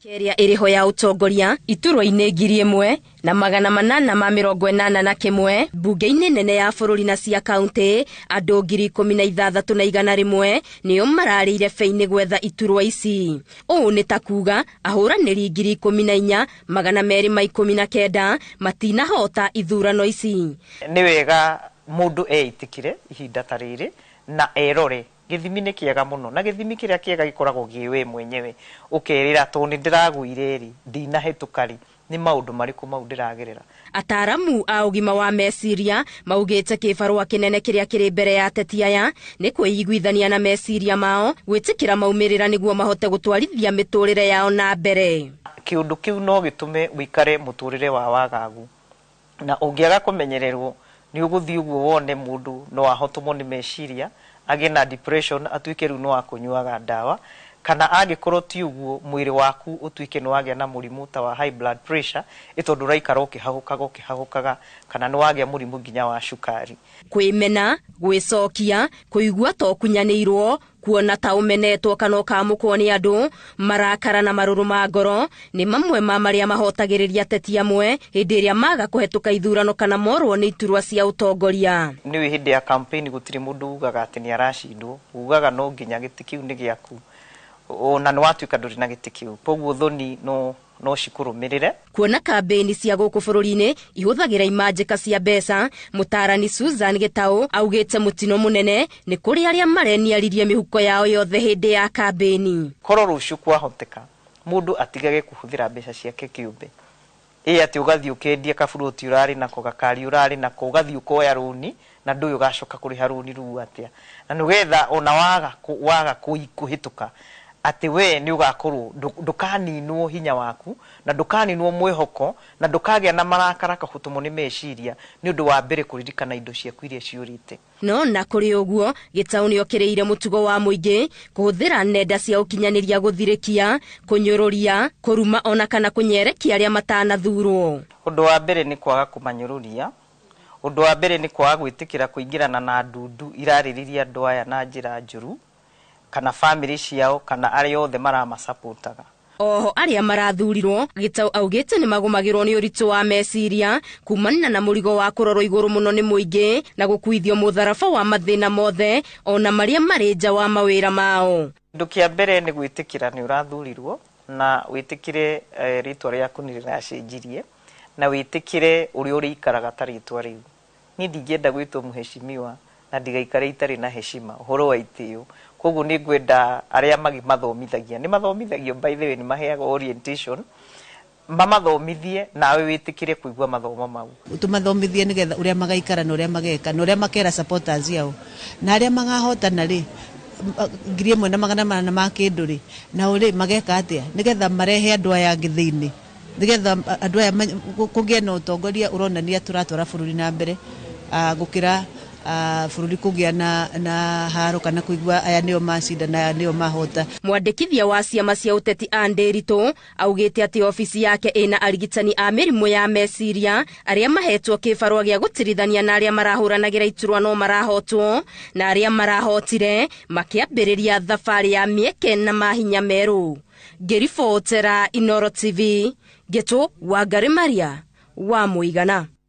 keria ĩrĩho ya ũtongoria iturwa-inĩ ngiri ĩmwe na magana manana ma mĩrongo ĩnana na kĩmwe mbunge-inĩ nene ya bũrũri na cia kaũntĩ andũ ngiri ikũmi na ithathatũ na igana rĩmwe nĩo mararĩire bei-inĩ gwetha iturwa ici ũũ nĩ ta kuuga ahũranĩri ngiri ikũmi na inya magana meri ma ikũmi na kenda matinahota ithurano ici nĩ wega mũndũ eitĩkire ihinda ta rĩrĩ na erore kä ega må no na gĩthimi kĩrĩa kĩega gĩkoragwo gä we mwenyewe ũkerĩra to nĩ ndĩragũire rĩ nä rĩ nĩ maũndũ marĩkũ mau ndĩragerera ataramu a gima wa meciria kä rä a kä rä mbere ya tetiaya aya kwä iguithania na meciria mao ra nä guo mahote rä re yao na mbere kä u no tå rä re wa wagagu na å gå thiä å guo wone ndå no ahotũmwo nä meciria agä na depression atuä rä u nä wa nyuaga ndawa kana korwo ti uguo mwä waku å tuä nä wagä na må rimå ta wa high blood pressure ä tondå raikara å kä hagå kaga å kä hahå kaga kana nä wagä a må rimå nginya wa cukari kwä mena gwä cokia kå igua tokunyanä irwo kuona ta ũmenetwo kana ũkamũkwo nĩ andũ marakara na marũrũ ma ngoro nĩ mamwe ma maria mahotagiriria ateti amwe hĩndĩ ĩrĩa maga kuhetuka ithurano kana morwo ni iturwa cia ũtongoria nĩwĩ hĩndĩ ya campaign gũtirĩ mũndũ ugaga ati ni aracindwo ugaga no nginya gitikiu ni giaku ona ni nĩ watuĩka na gitikiu kĩu koguo thoni no no cikurumĩrĩre kuona kambĩini cia gũkũ bũrũri-inĩ ihũthagĩra imanjĩka cia mbeca mũtaarani Susan Gĩtaũ augĩte mũtino mũnene nĩ kũrĩ arĩa mareniaririe mihuko yao yothe hĩndĩ ya kambĩini korwo rũciũ kwahoteka mũndũ atigage kũhũthĩra mbeca ciake kĩũmbe ĩ atĩ ũgathiĩ ũkĩendia kaburoti ũrarĩ nako gakari ũrarĩ nako ũgathiĩ ũkoya runi na ndũĩ ũgacoka kũrĩha rũni rũu atĩa na nĩgetha ona waga waga kũhĩtũka ati we ni ugakorwo ndukaninwo hinya waku na ndukaninwo mwihoko na ndukagĩa na marakara kahutumwo ni meciria ni ũndũ wa mbere kũririkana indo ciaku iria ciurite no na kuri uguo gitauni okireire mutugo wa mũingĩ kuhuthira nenda cia ukinyaniria guthirikia kunyururia kuruma ona kana kũnyerekia arĩa matanathurwo ũndũ wa mbere ni kwaga kumanyururia ũndũ wa mbere ni kwaga gwitikira kuingirana na ndundu iraririria andũ aya na njira njuru kana bamĩrĩ ciao kana arĩa othe maramacapotaga oho arĩa marathurirwo gĩtau augĩte nĩ magũmagĩrwo nĩ ũritũ wa meciria kumanna na mũrigo wa kũrorwo igũrũ mũno nĩ mũingĩ na gũkuithio mũtharaba wa mathĩna mothe ona marĩa marĩ nja wa mawĩra mao kĩndũ kĩa mbere nĩ gwĩtĩkĩra nĩ ũrathurirwo na wĩtĩkĩre eh, rĩtwa rĩaku nĩ rĩracenjirie na wĩtĩkĩre ũrĩa ũrĩikaraga ta rĩtwa rĩu niĩ ndingĩenda gwĩtwo mũhecimiwa na ndigaikare itarĩ na heshima ũhoro wa itĩo koguo nĩ ngwenda arĩa mathomithagia nĩ mathomithagio by the way nĩ maheaga orientation mamathomithie nawe wĩtĩkĩre kũigua mathomo mau mathomithie tũmathomithie nĩgetha ũrĩa magaikara na ũrĩa mageka na ũrĩa makera supporters yao na arĩa magahotana rĩ ngiri mwe na magana manana ma kĩndũ rĩ nao rĩ mageka atĩa getha marehe andũ aya angĩ thĩinĩ getha andũ aya kũgĩe na ũtongoria ũronania tũratwara bũrũri na mbere ah, gũkĩra uh, bururi kugia na, na haro kana kuigua aya nio macinda na nio mahota mwandĩkithia wa ciama cia ũteti andĩritũ augite atĩ ofisi yake ina arigitani a mĩrimũ ya meciria arĩa mahetwo kĩbarũa gĩa gũtirithania na aria marahuranagira iturwa no marahotwo na aria marahotire makĩambĩrĩria thabarĩ ya mieke na mahinya merũ ngĩribotera inoro tv ngĩtũ wa garimaria wa muigana